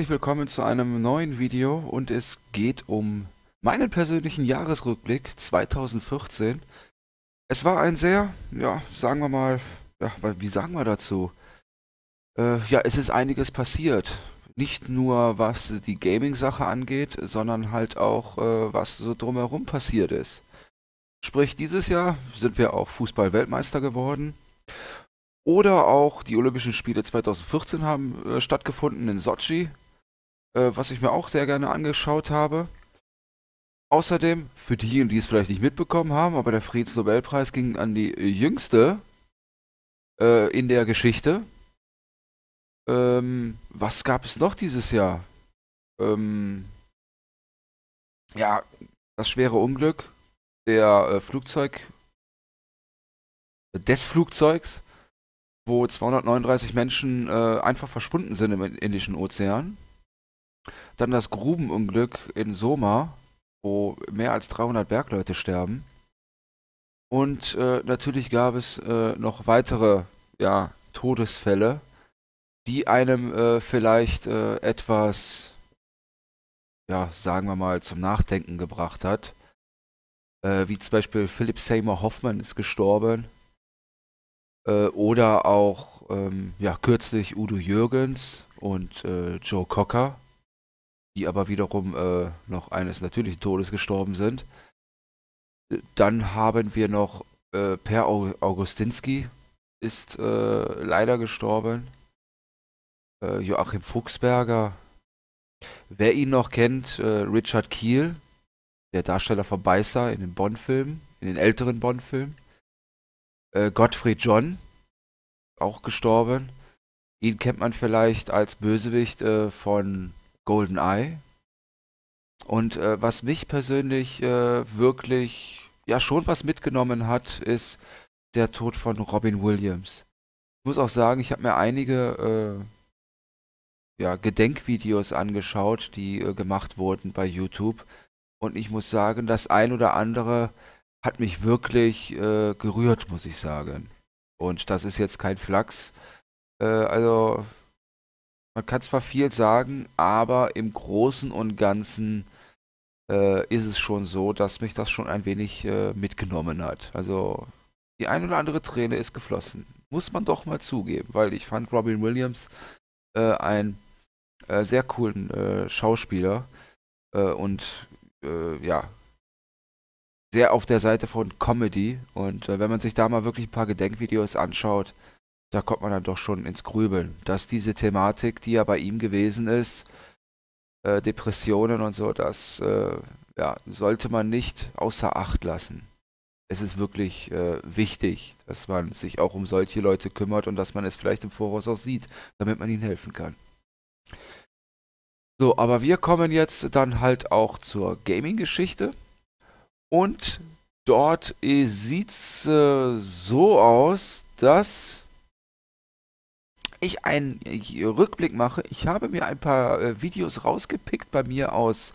herzlich willkommen zu einem neuen Video und es geht um meinen persönlichen Jahresrückblick 2014. Es war ein sehr, ja, sagen wir mal, ja, wie sagen wir dazu? Äh, ja, es ist einiges passiert. Nicht nur was die Gaming-Sache angeht, sondern halt auch, äh, was so drumherum passiert ist. Sprich, dieses Jahr sind wir auch Fußball-Weltmeister geworden. Oder auch die Olympischen Spiele 2014 haben äh, stattgefunden in Sochi äh, was ich mir auch sehr gerne angeschaut habe. Außerdem, für diejenigen, die es vielleicht nicht mitbekommen haben, aber der Friedensnobelpreis ging an die jüngste äh, in der Geschichte. Ähm, was gab es noch dieses Jahr? Ähm, ja, das schwere Unglück der äh, Flugzeug des Flugzeugs, wo 239 Menschen äh, einfach verschwunden sind im Indischen Ozean. Dann das Grubenunglück in Soma, wo mehr als 300 Bergleute sterben. Und äh, natürlich gab es äh, noch weitere ja, Todesfälle, die einem äh, vielleicht äh, etwas, ja, sagen wir mal, zum Nachdenken gebracht hat. Äh, wie zum Beispiel Philip Seymour Hoffman ist gestorben. Äh, oder auch ähm, ja, kürzlich Udo Jürgens und Joe Cocker die aber wiederum äh, noch eines natürlichen Todes gestorben sind. Äh, dann haben wir noch äh, Per Augustinski, ist äh, leider gestorben. Äh, Joachim Fuchsberger. Wer ihn noch kennt, äh, Richard Kiel, der Darsteller von Beißer in den Bonn-Filmen, in den älteren Bonn-Filmen. Gottfried John, auch gestorben. Ihn kennt man vielleicht als Bösewicht äh, von GoldenEye. Und äh, was mich persönlich äh, wirklich, ja, schon was mitgenommen hat, ist der Tod von Robin Williams. Ich muss auch sagen, ich habe mir einige äh, ja, Gedenkvideos angeschaut, die äh, gemacht wurden bei YouTube. Und ich muss sagen, das ein oder andere hat mich wirklich äh, gerührt, muss ich sagen. Und das ist jetzt kein Flachs. Äh, also man kann zwar viel sagen, aber im Großen und Ganzen äh, ist es schon so, dass mich das schon ein wenig äh, mitgenommen hat. Also die ein oder andere Träne ist geflossen. Muss man doch mal zugeben, weil ich fand Robin Williams äh, einen äh, sehr coolen äh, Schauspieler äh, und ja, sehr auf der Seite von Comedy. Und wenn man sich da mal wirklich ein paar Gedenkvideos anschaut, da kommt man dann doch schon ins Grübeln, dass diese Thematik, die ja bei ihm gewesen ist, äh, Depressionen und so, das äh, ja, sollte man nicht außer Acht lassen. Es ist wirklich äh, wichtig, dass man sich auch um solche Leute kümmert und dass man es vielleicht im Voraus auch sieht, damit man ihnen helfen kann. So, aber wir kommen jetzt dann halt auch zur Gaming-Geschichte. Und dort äh, sieht es äh, so aus, dass ich einen Rückblick mache, ich habe mir ein paar äh, Videos rausgepickt bei mir aus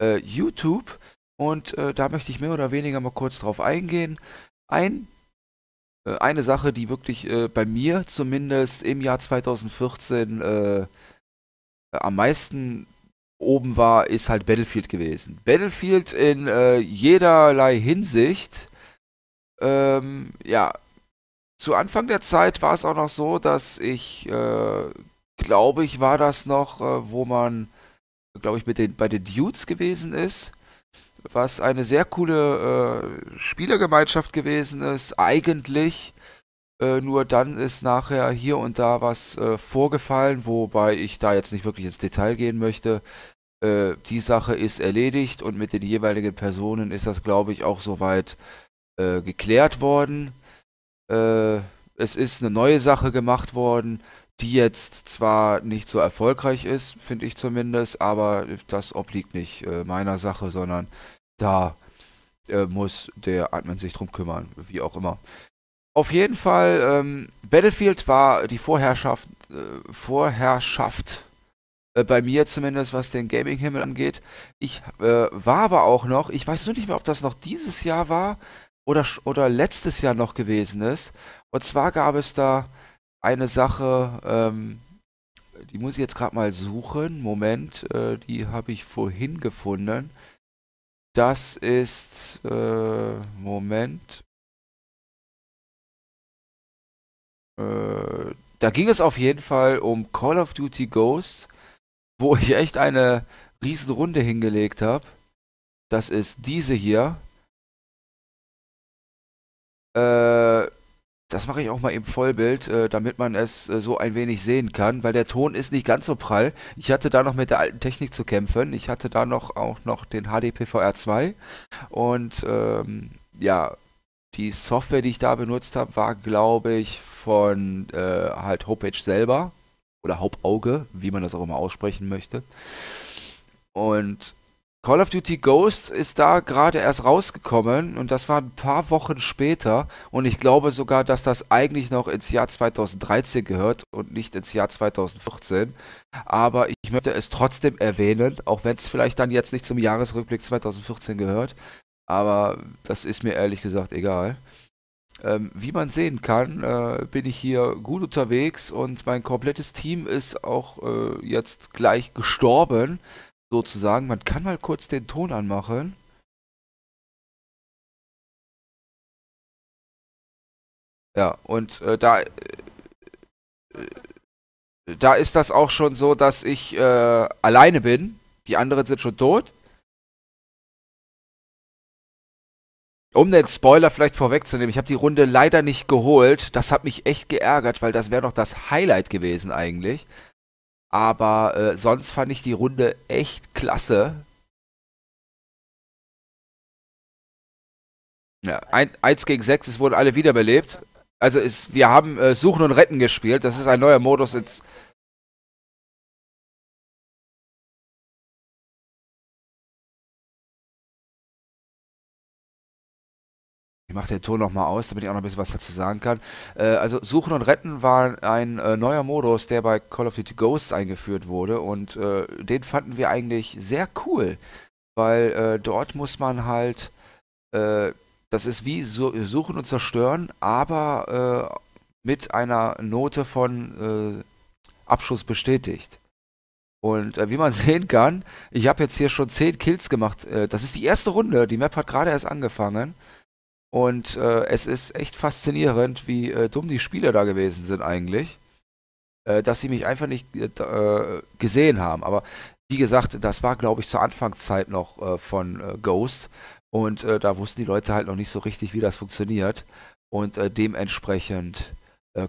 äh, YouTube und äh, da möchte ich mehr oder weniger mal kurz drauf eingehen. Ein, äh, eine Sache, die wirklich äh, bei mir zumindest im Jahr 2014 äh, am meisten oben war, ist halt Battlefield gewesen. Battlefield in äh, jederlei Hinsicht. Ähm, ja, zu Anfang der Zeit war es auch noch so, dass ich, äh, glaube ich, war das noch, äh, wo man, glaube ich, mit den, bei den Dudes gewesen ist was eine sehr coole äh, Spielergemeinschaft gewesen ist, eigentlich. Äh, nur dann ist nachher hier und da was äh, vorgefallen, wobei ich da jetzt nicht wirklich ins Detail gehen möchte. Äh, die Sache ist erledigt und mit den jeweiligen Personen ist das, glaube ich, auch soweit äh, geklärt worden. Äh, es ist eine neue Sache gemacht worden, die jetzt zwar nicht so erfolgreich ist, finde ich zumindest, aber das obliegt nicht äh, meiner Sache, sondern da äh, muss der Admin sich drum kümmern, wie auch immer. Auf jeden Fall, ähm, Battlefield war die Vorherrschaft, äh, Vorherrschaft äh, bei mir zumindest, was den Gaming-Himmel angeht. Ich äh, war aber auch noch, ich weiß nur nicht mehr, ob das noch dieses Jahr war, oder, oder letztes Jahr noch gewesen ist. Und zwar gab es da eine Sache, ähm, die muss ich jetzt gerade mal suchen. Moment, äh, die habe ich vorhin gefunden. Das ist, äh, Moment. Äh, da ging es auf jeden Fall um Call of Duty Ghosts, wo ich echt eine Riesenrunde hingelegt habe. Das ist diese hier. Äh, das mache ich auch mal im Vollbild, äh, damit man es äh, so ein wenig sehen kann, weil der Ton ist nicht ganz so prall. Ich hatte da noch mit der alten Technik zu kämpfen. Ich hatte da noch auch noch den HDPVR2 und ähm, ja, die Software, die ich da benutzt habe, war glaube ich von äh, halt Homepage selber oder Hauptauge, wie man das auch immer aussprechen möchte. Und Call of Duty Ghosts ist da gerade erst rausgekommen und das war ein paar Wochen später und ich glaube sogar, dass das eigentlich noch ins Jahr 2013 gehört und nicht ins Jahr 2014. Aber ich möchte es trotzdem erwähnen, auch wenn es vielleicht dann jetzt nicht zum Jahresrückblick 2014 gehört. Aber das ist mir ehrlich gesagt egal. Ähm, wie man sehen kann, äh, bin ich hier gut unterwegs und mein komplettes Team ist auch äh, jetzt gleich gestorben sozusagen. Man kann mal kurz den Ton anmachen. Ja, und äh, da, äh, äh da ist das auch schon so, dass ich äh, alleine bin. Die anderen sind schon tot. Um den Spoiler vielleicht vorwegzunehmen, ich habe die Runde leider nicht geholt. Das hat mich echt geärgert, weil das wäre noch das Highlight gewesen eigentlich. Aber äh, sonst fand ich die Runde echt klasse. Ja, ein, gegen 6, es wurden alle wiederbelebt. Also es, wir haben äh, Suchen und Retten gespielt. Das ist ein neuer Modus ins Ich mache den Ton nochmal aus, damit ich auch noch ein bisschen was dazu sagen kann. Äh, also Suchen und Retten war ein äh, neuer Modus, der bei Call of Duty Ghosts eingeführt wurde und äh, den fanden wir eigentlich sehr cool, weil äh, dort muss man halt, äh, das ist wie so, Suchen und Zerstören, aber äh, mit einer Note von Abschuss bestätigt. Und äh, wie man sehen kann, ich habe jetzt hier schon 10 Kills gemacht. Äh, das ist die erste Runde. Die Map hat gerade erst angefangen. Und äh, es ist echt faszinierend, wie äh, dumm die Spieler da gewesen sind eigentlich. Äh, dass sie mich einfach nicht äh, äh, gesehen haben. Aber wie gesagt, das war, glaube ich, zur Anfangszeit noch äh, von Ghost. Und da wussten die Leute halt noch nicht so richtig, wie das funktioniert. Und dementsprechend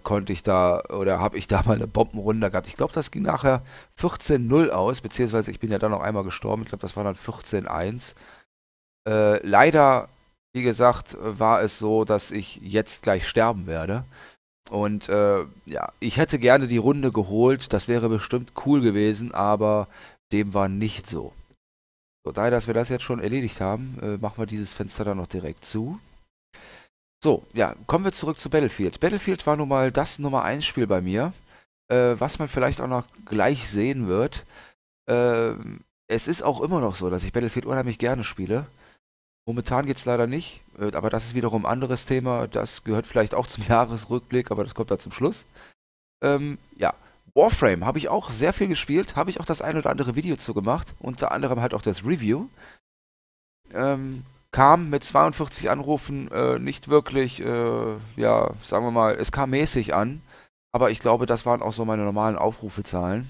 konnte ich da oder habe ich da mal eine Bombenrunde gehabt. Ich glaube, das ging nachher 14-0 aus, beziehungsweise ich bin ja dann noch einmal gestorben. Ich glaube, das war dann 14-1. Äh, leider wie gesagt, äh, war es so, dass ich jetzt gleich sterben werde. Und äh, ja, ich hätte gerne die Runde geholt, das wäre bestimmt cool gewesen, aber dem war nicht so. So, daher, dass wir das jetzt schon erledigt haben, äh, machen wir dieses Fenster dann noch direkt zu. So, ja, kommen wir zurück zu Battlefield. Battlefield war nun mal das Nummer 1 Spiel bei mir, äh, was man vielleicht auch noch gleich sehen wird. Ähm, es ist auch immer noch so, dass ich Battlefield unheimlich gerne spiele. Momentan geht es leider nicht, äh, aber das ist wiederum ein anderes Thema. Das gehört vielleicht auch zum Jahresrückblick, aber das kommt da zum Schluss. Ähm, ja, Warframe habe ich auch sehr viel gespielt, habe ich auch das ein oder andere Video zu gemacht, unter anderem halt auch das Review. Ähm, kam mit 42 Anrufen äh, nicht wirklich, äh, ja, sagen wir mal, es kam mäßig an, aber ich glaube, das waren auch so meine normalen Aufrufezahlen.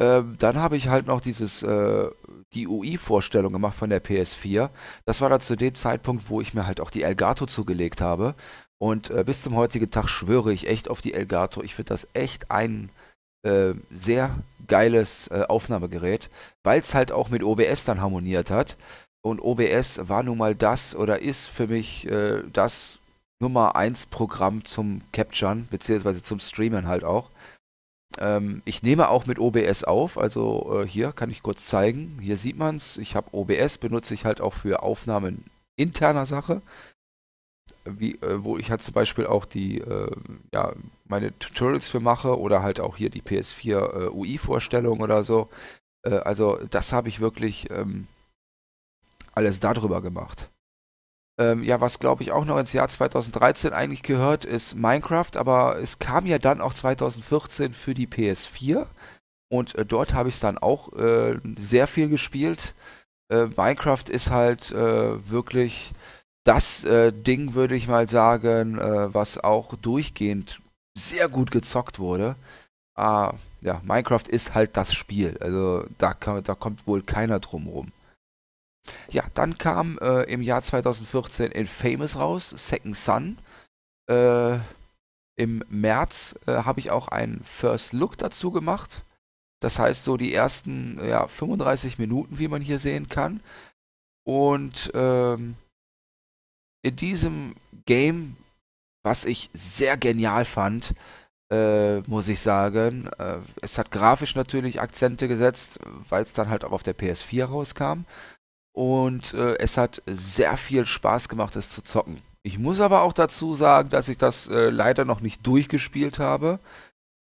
Ähm, dann habe ich halt noch dieses äh, die UI-Vorstellung gemacht von der PS4. Das war da zu dem Zeitpunkt, wo ich mir halt auch die Elgato zugelegt habe. Und äh, bis zum heutigen Tag schwöre ich echt auf die Elgato. Ich finde das echt ein äh, sehr geiles äh, Aufnahmegerät, weil es halt auch mit OBS dann harmoniert hat. Und OBS war nun mal das oder ist für mich äh, das Nummer 1 Programm zum Capturen, beziehungsweise zum Streamen halt auch. Ähm, ich nehme auch mit OBS auf, also äh, hier kann ich kurz zeigen. Hier sieht man es. Ich habe OBS, benutze ich halt auch für Aufnahmen interner Sache. Wie, äh, wo ich halt zum Beispiel auch die, äh, ja, meine Tutorials für mache oder halt auch hier die PS4 äh, UI-Vorstellung oder so. Äh, also das habe ich wirklich ähm, alles darüber gemacht. Ähm, ja, was glaube ich auch noch ins Jahr 2013 eigentlich gehört, ist Minecraft, aber es kam ja dann auch 2014 für die PS4 und äh, dort habe ich es dann auch äh, sehr viel gespielt. Äh, Minecraft ist halt äh, wirklich das äh, Ding, würde ich mal sagen, äh, was auch durchgehend sehr gut gezockt wurde. Ah, ja, Minecraft ist halt das Spiel, also da, kann, da kommt wohl keiner drum rum. Ja, dann kam äh, im Jahr 2014 Infamous raus, Second Sun. Äh, Im März äh, habe ich auch einen First Look dazu gemacht. Das heißt so die ersten ja, 35 Minuten, wie man hier sehen kann. Und ähm, in diesem Game, was ich sehr genial fand, äh, muss ich sagen. Äh, es hat grafisch natürlich Akzente gesetzt, weil es dann halt auch auf der PS4 rauskam und äh, es hat sehr viel Spaß gemacht, es zu zocken. Ich muss aber auch dazu sagen, dass ich das äh, leider noch nicht durchgespielt habe.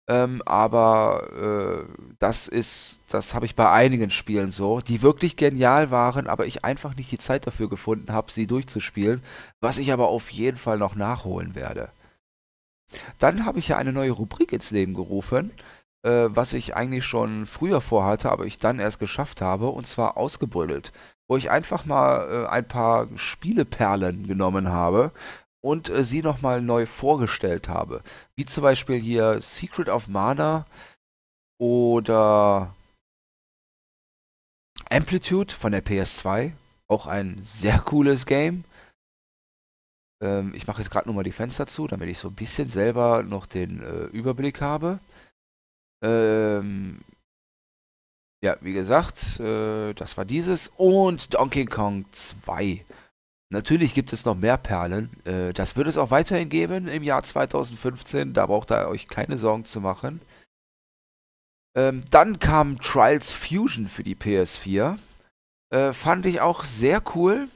Ähm, aber äh, das ist, das habe ich bei einigen Spielen so, die wirklich genial waren, aber ich einfach nicht die Zeit dafür gefunden habe, sie durchzuspielen, was ich aber auf jeden Fall noch nachholen werde. Dann habe ich ja eine neue Rubrik ins Leben gerufen, äh, was ich eigentlich schon früher vorhatte, aber ich dann erst geschafft habe, und zwar ausgebrüdelt wo ich einfach mal äh, ein paar Spieleperlen genommen habe und äh, sie nochmal neu vorgestellt habe. Wie zum Beispiel hier Secret of Mana oder Amplitude von der PS2. Auch ein sehr cooles Game. Ähm, ich mache jetzt gerade nur mal die Fenster zu, damit ich so ein bisschen selber noch den äh, Überblick habe. Ähm, ja, wie gesagt, äh, das war dieses und Donkey Kong 2. Natürlich gibt es noch mehr Perlen. Äh, das wird es auch weiterhin geben im Jahr 2015. Da braucht ihr euch keine Sorgen zu machen. Ähm, dann kam Trials Fusion für die PS4. Äh, fand ich auch sehr cool.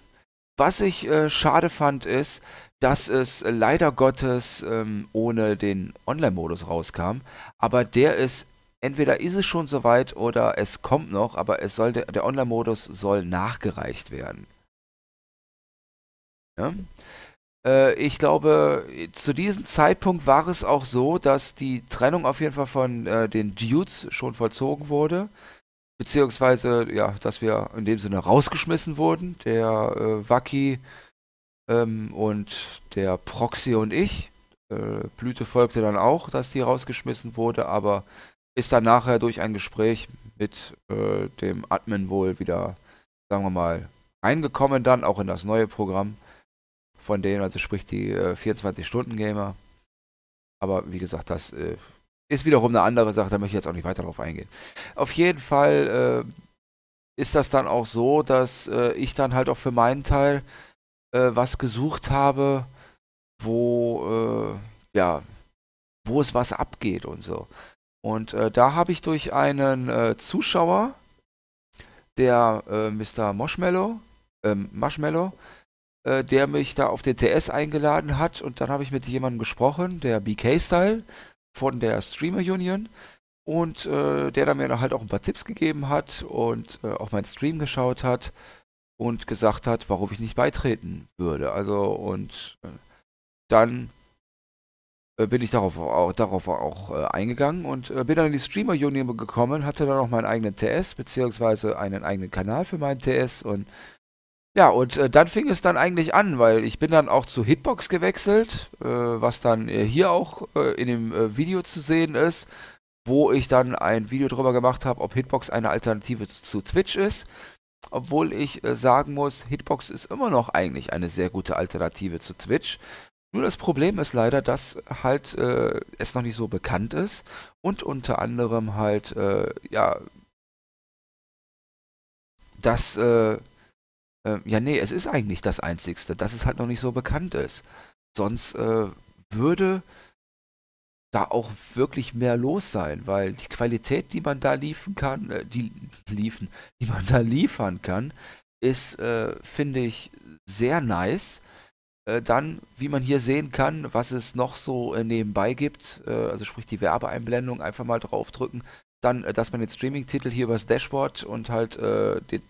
Was ich äh, schade fand, ist, dass es leider Gottes ähm, ohne den Online-Modus rauskam. Aber der ist entweder ist es schon soweit oder es kommt noch, aber es soll der, Online-Modus soll nachgereicht werden. Ja? Äh, ich glaube, zu diesem Zeitpunkt war es auch so, dass die Trennung auf jeden Fall von äh, den Dudes schon vollzogen wurde. Beziehungsweise, ja, dass wir in dem Sinne rausgeschmissen wurden. Der äh, Wacky ähm, und der Proxy und ich. Äh, Blüte folgte dann auch, dass die rausgeschmissen wurde, aber ist dann nachher durch ein Gespräch mit äh, dem Admin wohl wieder, sagen wir mal, reingekommen dann, auch in das neue Programm von denen, also sprich die äh, 24-Stunden-Gamer. Aber wie gesagt, das äh, ist wiederum eine andere Sache, da möchte ich jetzt auch nicht weiter drauf eingehen. Auf jeden Fall äh, ist das dann auch so, dass äh, ich dann halt auch für meinen Teil äh, was gesucht habe, wo, ja, wo es was abgeht und so. Und äh, da habe ich durch einen äh, Zuschauer, der äh, Mr. Moshmallow, ähm, Marshmallow, äh, der mich da auf den TS eingeladen hat und dann habe ich mit jemandem gesprochen, der BK-Style von der Streamer Union und äh, der da mir halt auch ein paar Tipps gegeben hat und äh, auf meinen Stream geschaut hat und gesagt hat, warum ich nicht beitreten würde. Also und dann äh, bin ich darauf auch, darauf auch äh, eingegangen und äh, bin dann in die Streamer Union gekommen, hatte dann auch meinen eigenen TS, beziehungsweise einen eigenen Kanal für meinen TS und ja, und äh, dann fing es dann eigentlich an, weil ich bin dann auch zu Hitbox gewechselt, äh, was dann äh, hier auch in dem Video zu sehen ist, wo ich dann ein Video drüber gemacht habe, ob Hitbox eine Alternative zu Twitch ist. Obwohl ich sagen muss, Hitbox ist immer noch eigentlich eine sehr gute Alternative zu Twitch. Nur das Problem ist leider, dass halt äh, es noch nicht so bekannt ist und unter anderem halt, äh, ja, dass, äh, ähm, ja, nee, es ist eigentlich das Einzigste, dass es halt noch nicht so bekannt ist. Sonst äh, würde da auch wirklich mehr los sein, weil die Qualität, die man da liefern kann, äh, die liefen, die man da liefern kann, ist, äh, finde ich, sehr nice äh, dann, wie man hier sehen kann, was es noch so äh, nebenbei gibt, äh, also sprich die Werbeeinblendung, einfach mal draufdrücken. Dann, dass man den Streaming-Titel hier übers Dashboard und halt äh, den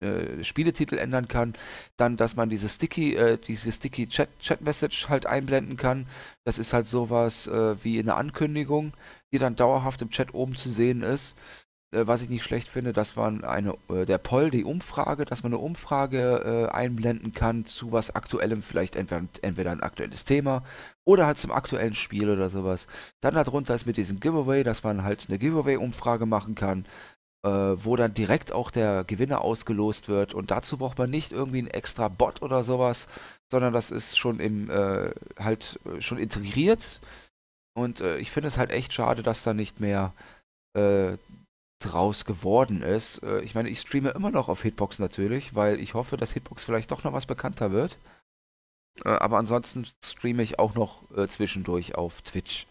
äh, Spieletitel ändern kann. Dann, dass man diese Sticky, äh, diese Sticky Chat, Chat Message halt einblenden kann. Das ist halt sowas wie eine Ankündigung, die dann dauerhaft im Chat oben zu sehen ist. Äh, was ich nicht schlecht finde, dass man eine, äh, der Poll, die Umfrage, dass man eine Umfrage äh, einblenden kann zu was Aktuellem, vielleicht entweder, entweder ein aktuelles Thema oder halt zum aktuellen Spiel oder sowas. Dann darunter ist mit diesem Giveaway, dass man halt eine Giveaway-Umfrage machen kann, äh, wo dann direkt auch der Gewinner ausgelost wird und dazu braucht man nicht irgendwie einen extra Bot oder sowas, sondern das ist schon im, äh, halt äh, schon integriert und ich finde es halt echt schade, dass da nicht mehr draus geworden ist. Äh, ich meine, ich streame immer noch auf Hitbox natürlich, weil ich hoffe, dass Hitbox vielleicht doch noch was bekannter wird. Äh, aber ansonsten streame ich auch noch äh, zwischendurch auf Twitch.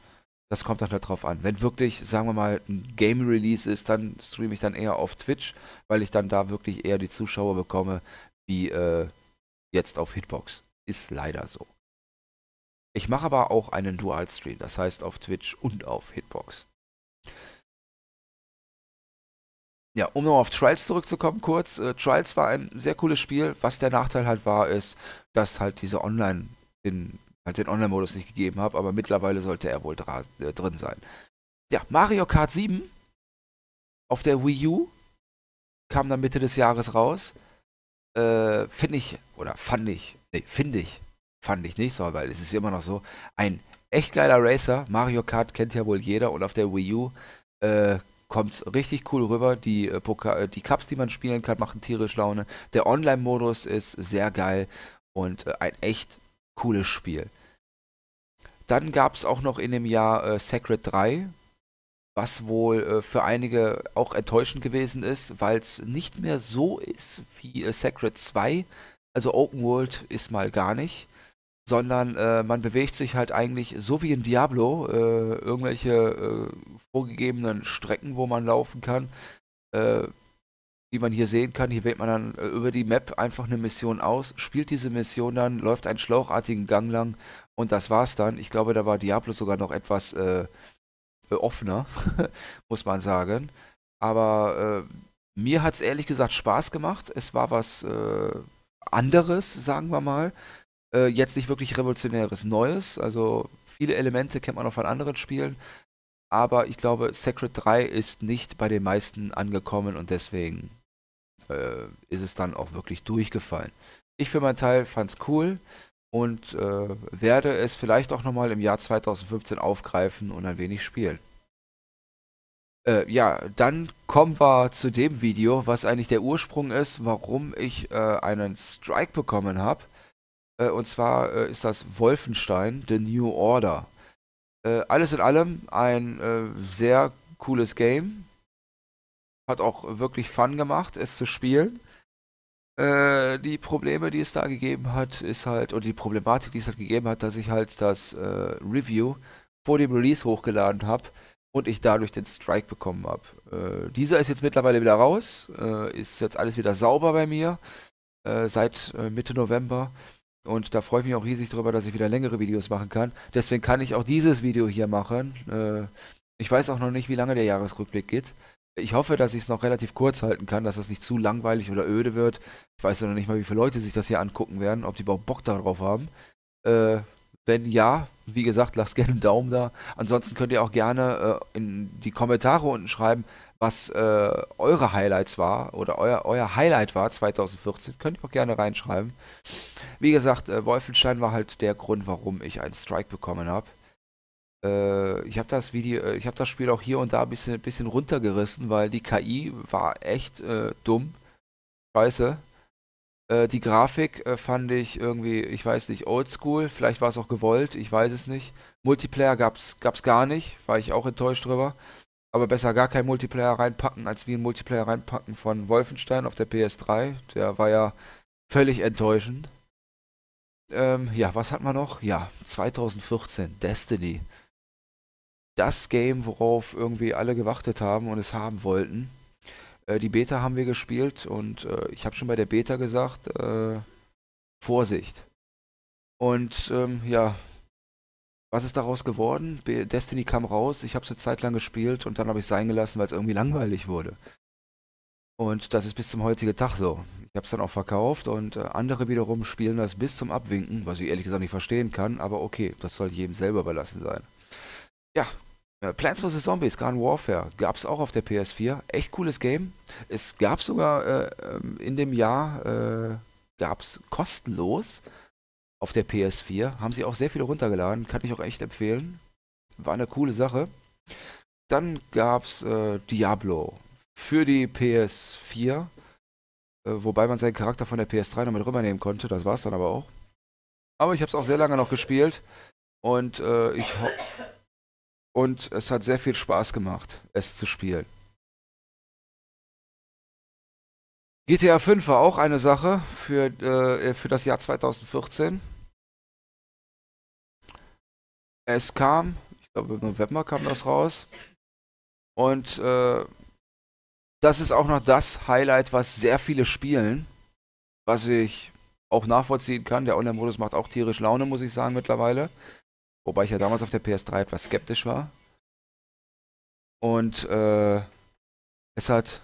Das kommt dann halt drauf an. Wenn wirklich, sagen wir mal, ein Game Release ist, dann streame ich dann eher auf Twitch, weil ich dann da wirklich eher die Zuschauer bekomme, wie äh, jetzt auf Hitbox. Ist leider so. Ich mache aber auch einen Dual-Stream, das heißt auf Twitch und auf Hitbox ja, um noch auf Trials zurückzukommen, kurz. Äh, Trials war ein sehr cooles Spiel. Was der Nachteil halt war, ist, dass halt diese Online, den, halt den Online-Modus nicht gegeben habe, aber mittlerweile sollte er wohl äh, drin sein. Ja, Mario Kart 7 auf der Wii U kam dann Mitte des Jahres raus. Äh, finde ich, oder fand ich, nee, finde ich, fand ich nicht so, weil es ist immer noch so, ein echt geiler Racer. Mario Kart kennt ja wohl jeder und auf der Wii U äh, kommt richtig cool rüber. Die, äh, äh, die Cups, die man spielen kann, machen tierisch Laune. Der Online-Modus ist sehr geil und äh, ein echt cooles Spiel. Dann gab es auch noch in dem Jahr äh, Sacred 3, was wohl äh, für einige auch enttäuschend gewesen ist, weil es nicht mehr so ist wie äh, Sacred 2. Also Open World ist mal gar nicht sondern äh, man bewegt sich halt eigentlich so wie in Diablo, äh, irgendwelche äh, vorgegebenen Strecken, wo man laufen kann, wie äh, man hier sehen kann, hier wählt man dann äh, über die Map einfach eine Mission aus, spielt diese Mission dann, läuft einen schlauchartigen Gang lang und das war's dann. Ich glaube, da war Diablo sogar noch etwas äh, offener, muss man sagen. Aber mir hat's ehrlich gesagt Spaß gemacht. Es war was anderes, sagen wir mal äh, jetzt nicht wirklich revolutionäres Neues. Also viele Elemente kennt man auch von anderen Spielen. Aber ich glaube, Sacred 3 ist nicht bei den meisten angekommen und deswegen äh, ist es dann auch wirklich durchgefallen. Ich für meinen Teil fand es cool und äh, werde es vielleicht auch nochmal im Jahr 2015 aufgreifen und ein wenig spielen. Äh, ja, dann kommen wir zu dem Video, was eigentlich der Ursprung ist, warum ich äh, einen Strike bekommen habe. Äh, und zwar äh, ist das Wolfenstein, The New Order. Äh, alles in allem ein sehr cooles Game. Hat auch wirklich Fun gemacht, es zu spielen. Äh, die Probleme, die es da gegeben hat, ist halt, oder die Problematik, die es halt gegeben hat, dass ich halt das äh, Review vor dem Release hochgeladen habe und ich dadurch den Strike bekommen habe. Äh, dieser ist jetzt mittlerweile wieder raus, ist jetzt alles wieder sauber bei mir seit Mitte November. Und da freue ich mich auch riesig drüber, dass ich wieder längere Videos machen kann. Deswegen kann ich auch dieses Video hier machen. Äh, ich weiß auch noch nicht, wie lange der Jahresrückblick geht. Ich hoffe, dass ich es noch relativ kurz halten kann, dass es nicht zu langweilig oder öde wird. Ich weiß noch nicht mal, wie viele Leute sich das hier angucken werden, ob die überhaupt Bock darauf haben. Äh, wenn ja, wie gesagt, lasst gerne einen Daumen da. Ansonsten könnt ihr auch gerne äh, in die Kommentare unten schreiben, was äh, eure Highlights war oder euer, euer Highlight war 2014, könnt ihr auch gerne reinschreiben. Wie gesagt, äh, Wolfenstein war halt der Grund, warum ich einen Strike bekommen habe. Äh, ich habe das Video, äh, ich habe das Spiel auch hier und da ein bisschen, bisschen runtergerissen, weil die KI war echt äh, dumm. Scheiße. die Grafik fand ich irgendwie, ich weiß nicht, oldschool, vielleicht war es auch gewollt, ich weiß es nicht. Multiplayer gab's, gab's gar nicht, war ich auch enttäuscht drüber aber besser gar kein Multiplayer reinpacken, als wie ein Multiplayer reinpacken von Wolfenstein auf der PS3. Der war ja völlig enttäuschend. Ähm, ja, was hat man noch? Ja, 2014, Destiny. Das Game, worauf irgendwie alle gewartet haben und es haben wollten. Äh, die Beta haben wir gespielt und äh, ich habe schon bei der Beta gesagt, äh, Vorsicht. Und ähm, ja, was ist daraus geworden? Destiny kam raus, ich habe es eine Zeit lang gespielt und dann habe ich es sein gelassen, weil es irgendwie langweilig wurde. Und das ist bis zum heutigen Tag so. Ich habe es dann auch verkauft und äh, andere wiederum spielen das bis zum Abwinken, was ich ehrlich gesagt nicht verstehen kann, aber okay, das soll jedem selber überlassen sein. Ja, äh, Plants vs. Zombies, Garden Warfare, gab es auch auf der PS4. Echt cooles Game. Es gab sogar äh, ähm, in dem Jahr, äh, gab es kostenlos auf der PS4. Haben sie auch sehr viele runtergeladen, kann ich auch echt empfehlen. War eine coole Sache. Dann gab's äh, Diablo für die PS4, äh, wobei man seinen Charakter von der PS3 noch mit rübernehmen konnte. Das war es dann aber auch. Aber ich habe es auch sehr lange noch gespielt und äh, ich und es hat sehr viel Spaß gemacht, es zu spielen. GTA 5 war auch eine Sache für, äh, für das Jahr 2014 es kam, ich glaube im November kam das raus. Und äh, das ist auch noch das Highlight, was sehr viele spielen, was ich auch nachvollziehen kann. Der Online-Modus macht auch tierisch Laune, muss ich sagen, mittlerweile. Wobei ich ja damals auf der PS3 etwas skeptisch war. Und äh, es hat,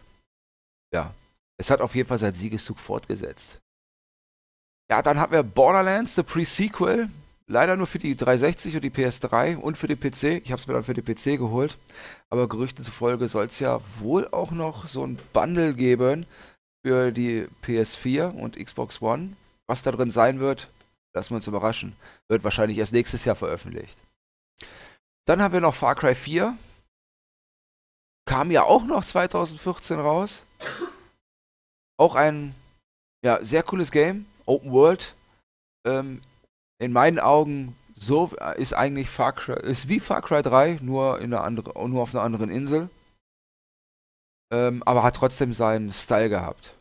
ja, es hat auf jeden Fall seinen Siegeszug fortgesetzt. Ja, dann hatten wir Borderlands, The Pre-Sequel. Leider nur für die 360 und die PS3 und für den PC. Ich habe es mir dann für den PC geholt. Aber Gerüchten zufolge soll es ja wohl auch noch so ein Bundle geben für die PS4 und Xbox One. Was da drin sein wird, lassen wir uns überraschen. Wird wahrscheinlich erst nächstes Jahr veröffentlicht. Dann haben wir noch Far Cry 4. Kam ja auch noch 2014 raus. Auch ein ja, sehr cooles Game. Open World. Ähm, in meinen Augen so äh, ist eigentlich Far Cry, ist wie Far Cry 3, nur, in einer andere, nur auf einer anderen Insel. Ähm, aber hat trotzdem seinen Style gehabt.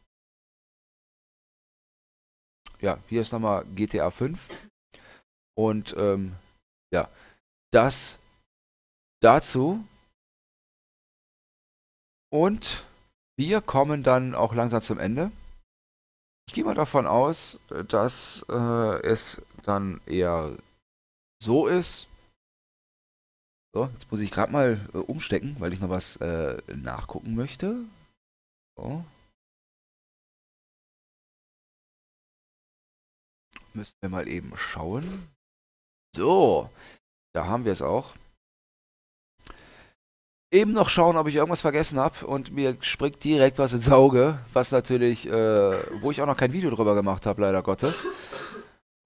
Ja, hier ist nochmal GTA 5. Und ähm, ja, das dazu. Und wir kommen dann auch langsam zum Ende. Ich gehe mal davon aus, dass äh, es dann eher so ist. So, jetzt muss ich gerade mal äh, umstecken, weil ich noch was äh, nachgucken möchte. So. Müssen wir mal eben schauen. So, da haben wir es auch. Eben noch schauen, ob ich irgendwas vergessen habe und mir springt direkt was ins Auge, was natürlich, äh, wo ich auch noch kein Video drüber gemacht habe, leider Gottes.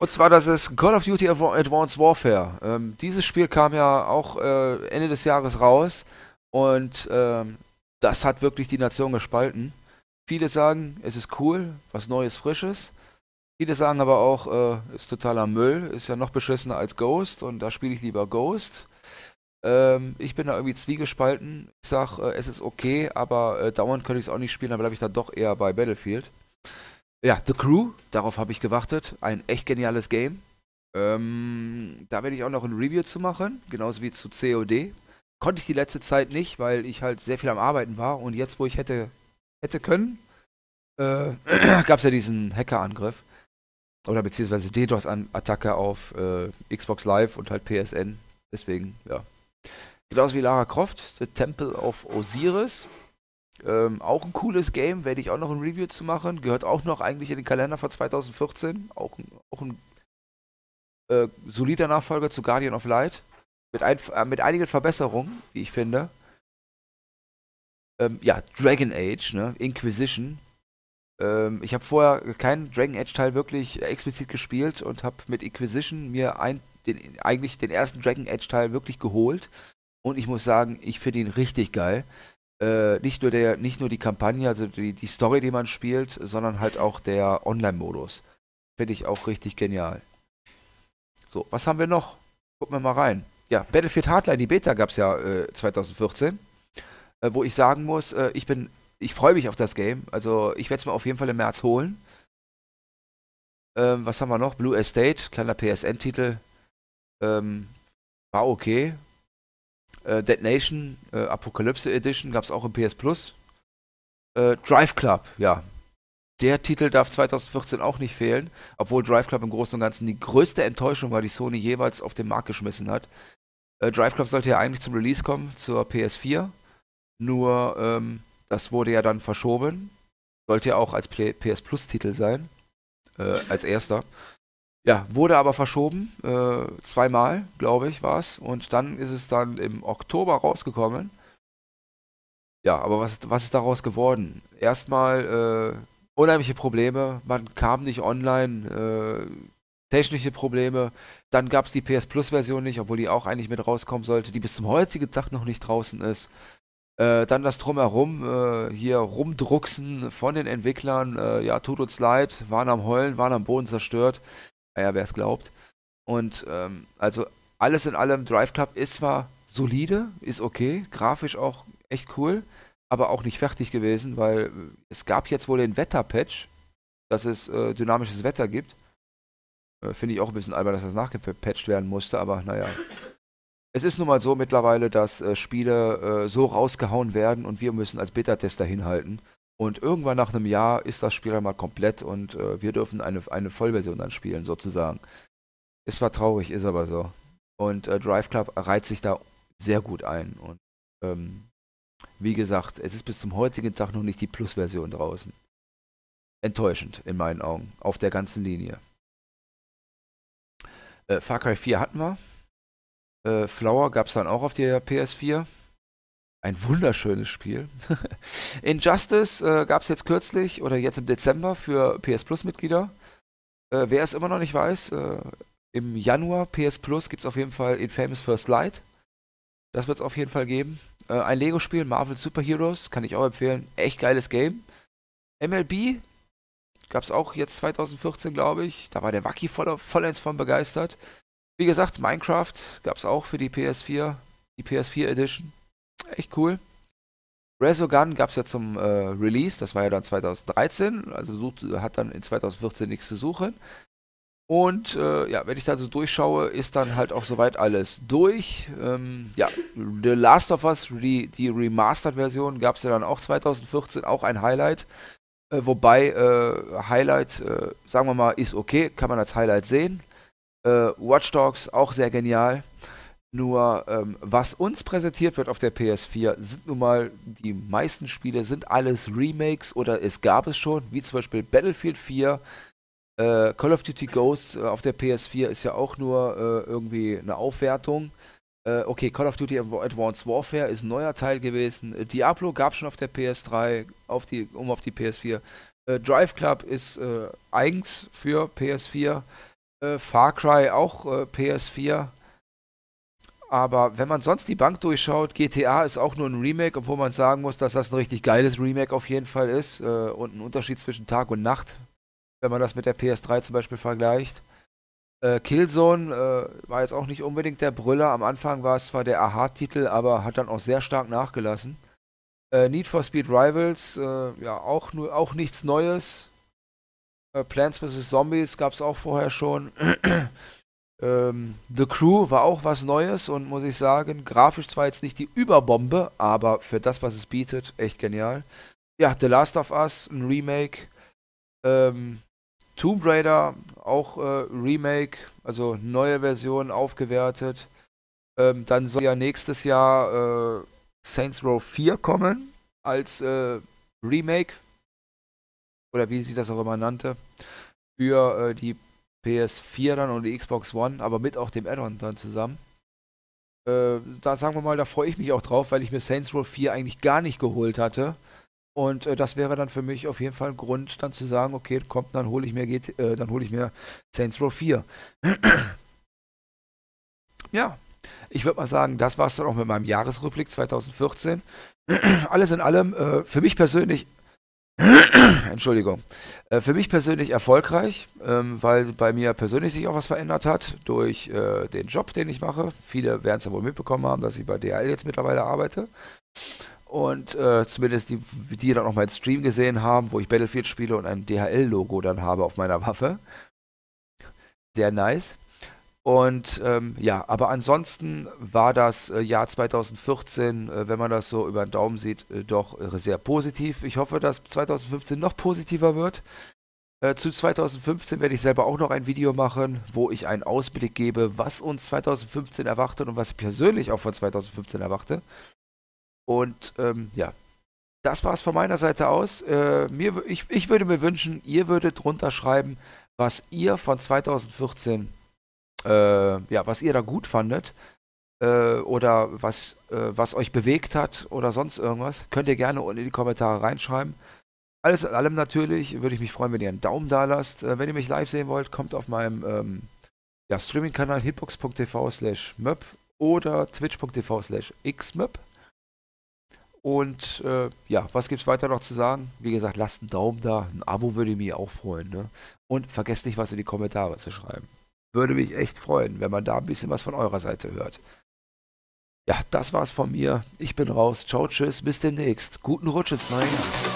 Und zwar das ist Call of Duty Advanced Warfare. Ähm, dieses Spiel kam ja auch äh, Ende des Jahres raus und ähm, das hat wirklich die Nation gespalten. Viele sagen, es ist cool, was Neues, Frisches. Viele sagen aber auch, äh, ist totaler Müll, ist ja noch beschissener als Ghost und da spiele ich lieber Ghost. Ähm, ich bin da irgendwie zwiegespalten. Ich sage, äh, es ist okay, aber äh, dauernd könnte ich es auch nicht spielen, dann bleibe ich da doch eher bei Battlefield. Ja, The Crew, darauf habe ich gewartet. Ein echt geniales Game. Ähm, da werde ich auch noch ein Review zu machen, genauso wie zu COD. Konnte ich die letzte Zeit nicht, weil ich halt sehr viel am Arbeiten war und jetzt, wo ich hätte, hätte können, äh, gab es ja diesen Hackerangriff. Oder beziehungsweise DDoS-Attacke auf äh, Xbox Live und halt PSN. Deswegen, ja. Genauso wie Lara Croft, The Temple of Osiris. Ähm, auch ein cooles Game, werde ich auch noch ein Review zu machen. Gehört auch noch eigentlich in den Kalender von 2014. Auch, auch ein äh, solider Nachfolger zu Guardian of Light. Mit, ein, äh, mit einigen Verbesserungen, wie ich finde. Ähm, ja, Dragon Age, ne? Inquisition. Ähm, ich habe vorher keinen Dragon Age-Teil wirklich explizit gespielt und habe mit Inquisition mir ein, den, eigentlich den ersten Dragon Age-Teil wirklich geholt. Und ich muss sagen, ich finde ihn richtig geil äh, nicht, nur der, nicht nur die Kampagne, also die, die Story, die man spielt, sondern halt auch der Online-Modus. Finde ich auch richtig genial. So, was haben wir noch? Gucken wir mal rein. Ja, Battlefield Hardline, die Beta gab es ja äh, 2014, äh, wo ich sagen muss, äh, ich bin, ich freue mich auf das Game. Also ich werde es mir auf jeden Fall im März holen. Ähm, was haben wir noch? Blue Estate, kleiner PSN-Titel. Ähm, war okay. Äh, Dead Nation, äh, Apokalypse Edition gab es auch im PS Plus. Äh, Drive Club, ja. Der Titel darf 2014 auch nicht fehlen, obwohl Drive Club im Großen und Ganzen die größte Enttäuschung war, die Sony jeweils auf den Markt geschmissen hat. Äh, Drive Club sollte ja eigentlich zum Release kommen, zur PS4. Nur, ähm, das wurde ja dann verschoben. Sollte ja auch als PS Plus Titel sein. Äh, als erster. Ja, wurde aber verschoben, äh, zweimal, glaube ich, war es. Und dann ist es dann im Oktober rausgekommen. Ja, aber was, was ist daraus geworden? Erstmal äh, unheimliche Probleme, man kam nicht online, äh, technische Probleme. Dann gab es die PS Plus Version nicht, obwohl die auch eigentlich mit rauskommen sollte, die bis zum heutigen Tag noch nicht draußen ist. Äh, dann das Drumherum, äh, hier rumdrucksen von den Entwicklern, äh, ja, tut uns leid, waren am Heulen, waren am Boden zerstört naja, wer es glaubt. Und ähm, also alles in allem, Drive Club ist zwar solide, ist okay, grafisch auch echt cool, aber auch nicht fertig gewesen, weil es gab jetzt wohl den Wetterpatch, dass es äh, dynamisches Wetter gibt. Äh, Finde ich auch ein bisschen albern, dass das nachgepatcht werden musste, aber naja. Es ist nun mal so mittlerweile, dass äh, Spiele äh, so rausgehauen werden und wir müssen als Beta-Tester hinhalten. Und irgendwann nach einem Jahr ist das Spiel einmal komplett und äh, wir dürfen eine, eine Vollversion dann spielen, sozusagen. Es war traurig, ist aber so. Und äh, Drive Club reiht sich da sehr gut ein. Und ähm, wie gesagt, es ist bis zum heutigen Tag noch nicht die Plus-Version draußen. Enttäuschend, in meinen Augen, auf der ganzen Linie. Äh, Far Cry 4 hatten wir. Äh, Flower gab es dann auch auf der PS4 ein wunderschönes Spiel. Injustice äh, gab es jetzt kürzlich oder jetzt im Dezember für PS Plus Mitglieder. Äh, wer es immer noch nicht weiß, äh, im Januar PS Plus gibt es auf jeden Fall Infamous First Light. Das wird es auf jeden Fall geben. Äh, ein Lego-Spiel, Marvel Super Heroes, kann ich auch empfehlen. Echt geiles Game. MLB gab es auch jetzt 2014, glaube ich. Da war der Wacky voll, vollends von begeistert. Wie gesagt, Minecraft gab es auch für die PS4, die PS4 Edition echt cool. Resogun gab es ja zum äh, Release, das war ja dann 2013, also sucht, hat dann in 2014 nichts zu suchen. Und äh, ja, wenn ich da so durchschaue, ist dann halt auch soweit alles durch. Ähm, ja, The Last of Us, die, die Remastered-Version gab es ja dann auch 2014, auch ein Highlight. Äh, wobei äh, Highlight, äh, sagen wir mal, ist okay, kann man als Highlight sehen. Äh, Watch Dogs, auch sehr genial. Nur ähm, was uns präsentiert wird auf der PS4 sind nun mal die meisten Spiele sind alles Remakes oder es gab es schon, wie zum Beispiel Battlefield 4, äh, Call of Duty Ghosts äh, auf der PS4 ist ja auch nur äh, irgendwie eine Aufwertung. Äh, okay, Call of Duty Advanced Warfare ist ein neuer Teil gewesen. Äh, Diablo gab schon auf der PS3, auf die, um auf die PS4. Drive Club ist eigens für PS4. Far Cry auch PS4. Aber wenn man sonst die Bank durchschaut, GTA ist auch nur ein Remake, obwohl man sagen muss, dass das ein richtig geiles Remake auf jeden Fall ist äh, und ein Unterschied zwischen Tag und Nacht, wenn man das mit der PS3 zum Beispiel vergleicht. Äh, Killzone äh, war jetzt auch nicht unbedingt der Brüller. Am Anfang war es zwar der Aha-Titel, aber hat dann auch sehr stark nachgelassen. Äh, Need for Speed Rivals, äh, ja, auch, nur, auch nichts Neues. Äh, Plants vs. Zombies gab es auch vorher schon. Ähm, The Crew war auch was Neues und muss ich sagen, grafisch zwar jetzt nicht die Überbombe, aber für das, was es bietet, echt genial. Ja, The Last of Us, ein Remake. Ähm, Tomb Raider, auch äh, Remake, also neue Version aufgewertet. Ähm, dann soll ja nächstes Jahr äh, Saints Row 4 kommen als äh, Remake. Oder wie sie das auch immer nannte. Für äh, die ps 4 dann und die Xbox One, aber mit auch dem Add-on dann zusammen. Äh, da sagen wir mal, da freue ich mich auch drauf, weil ich mir Saints Row 4 eigentlich gar nicht geholt hatte. Und äh, das wäre dann für mich auf jeden Fall ein Grund, dann zu sagen, okay, komm, dann hole ich mir GT, äh, dann hole ich mir Saints Row 4. ja, ich würde mal sagen, das war es dann auch mit meinem Jahresrückblick 2014. Alles in allem, äh, für mich persönlich Entschuldigung. Äh, für mich persönlich erfolgreich, ähm, weil bei mir persönlich sich auch was verändert hat durch äh, den Job, den ich mache. Viele werden es ja wohl mitbekommen haben, dass ich bei DHL jetzt mittlerweile arbeite. Und äh, zumindest die, die dann auch meinen Stream gesehen haben, wo ich Battlefield spiele und ein DHL-Logo dann habe auf meiner Waffe. Sehr nice. Und ähm, ja, aber ansonsten war das äh, Jahr 2014, äh, wenn man das so über den Daumen sieht, äh, doch äh, sehr positiv. Ich hoffe, dass 2015 noch positiver wird. Äh, zu 2015 werde ich selber auch noch ein Video machen, wo ich einen Ausblick gebe, was uns 2015 erwartet und was ich persönlich auch von 2015 erwarte. Und ähm, ja, das war es von meiner Seite aus. Äh, mir, ich, ich würde mir wünschen, ihr würdet runterschreiben, was ihr von 2014 erwartet äh, ja, was ihr da gut fandet äh, oder was, äh, was euch bewegt hat oder sonst irgendwas. Könnt ihr gerne unten in die Kommentare reinschreiben. Alles in allem natürlich würde ich mich freuen, wenn ihr einen Daumen da lasst. Äh, wenn ihr mich live sehen wollt, kommt auf meinem ähm, ja, Streaming-Kanal hitbox.tv slash möp oder twitch.tv slash xmöp. Und äh, ja, was gibt's weiter noch zu sagen? Wie gesagt, lasst einen Daumen da, ein Abo würde ich mich auch freuen. Ne? Und vergesst nicht, was in die Kommentare zu schreiben. Würde mich echt freuen, wenn man da ein bisschen was von eurer Seite hört. Ja, das war's von mir. Ich bin raus. Ciao, tschüss. Bis demnächst. Guten Rutsch ins neue Jahr.